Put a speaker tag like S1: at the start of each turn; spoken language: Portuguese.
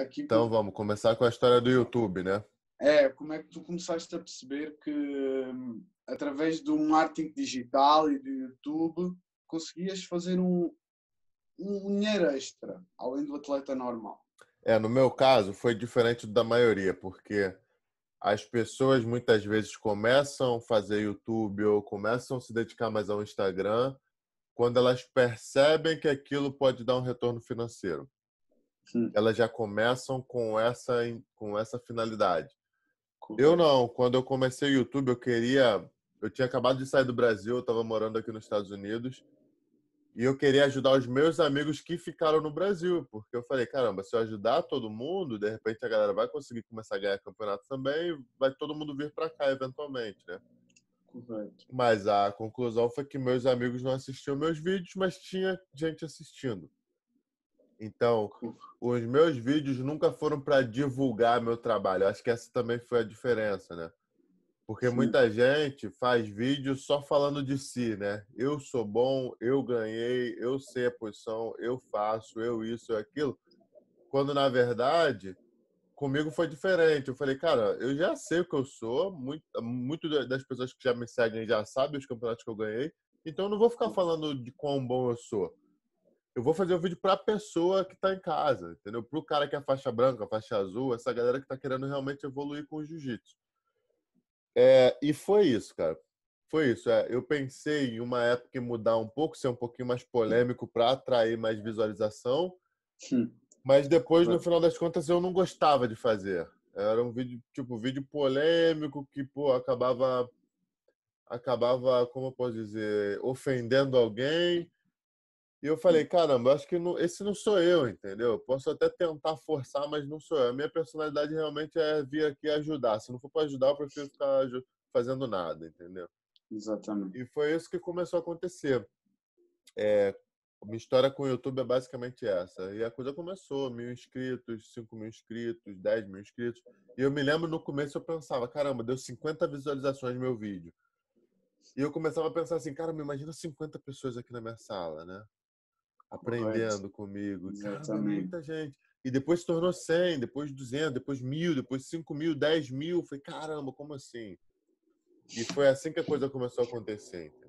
S1: aqui. Então vamos começar com a história do YouTube, né? É, como é que tu começaste a perceber que hum, através do marketing digital e do YouTube conseguias fazer um, um dinheiro extra, além do atleta normal? É, no meu caso foi diferente da maioria, porque as pessoas muitas vezes começam a fazer YouTube ou começam a se dedicar mais ao Instagram quando elas percebem que aquilo pode dar um retorno financeiro. Hum. elas já começam com essa, com essa finalidade. Eu não. Quando eu comecei o YouTube, eu queria. Eu tinha acabado de sair do Brasil, eu estava morando aqui nos Estados Unidos. E eu queria ajudar os meus amigos que ficaram no Brasil, porque eu falei, caramba, se eu ajudar todo mundo, de repente a galera vai conseguir começar a ganhar campeonato também, vai todo mundo vir para cá eventualmente, né? Correto. Mas a conclusão foi que meus amigos não assistiam meus vídeos, mas tinha gente assistindo. Então, os meus vídeos nunca foram para divulgar meu trabalho. Eu acho que essa também foi a diferença, né? Porque Sim. muita gente faz vídeo só falando de si, né? Eu sou bom, eu ganhei, eu sei a posição, eu faço, eu isso, eu aquilo. Quando na verdade, comigo foi diferente. Eu falei, cara, eu já sei o que eu sou, muito, muito das pessoas que já me seguem já sabem os campeonatos que eu ganhei, então eu não vou ficar falando de quão bom eu sou eu vou fazer o um vídeo para a pessoa que está em casa, entendeu? Para o cara que é faixa branca, faixa azul, essa galera que está querendo realmente evoluir com o jiu-jitsu. É, e foi isso, cara. Foi isso. É. Eu pensei em uma época em mudar um pouco, ser um pouquinho mais hum. polêmico para atrair mais visualização. Sim. Hum. Mas depois, no final das contas, eu não gostava de fazer. Era um vídeo, tipo, vídeo polêmico que, pô, acabava acabava, como eu posso dizer, ofendendo alguém e eu falei, hum. caramba, acho que não, esse não sou eu, entendeu? Posso até tentar forçar, mas não sou eu. A minha personalidade realmente é vir aqui ajudar. Se não for para ajudar, eu prefiro ficar fazendo nada, entendeu? Exatamente. E foi isso que começou a acontecer. É, minha história com o YouTube é basicamente essa. E a coisa começou, mil inscritos, cinco mil inscritos, dez mil inscritos. E eu me lembro no começo eu pensava, caramba, deu 50 visualizações no meu vídeo. E eu começava a pensar assim, cara, me imagina 50 pessoas aqui na minha sala, né? aprendendo comigo. Exatamente. muita gente. E depois se tornou 100, depois 200, depois 1.000, depois 5.000, 10.000. 10 Falei, caramba, como assim? E foi assim que a coisa começou a acontecer.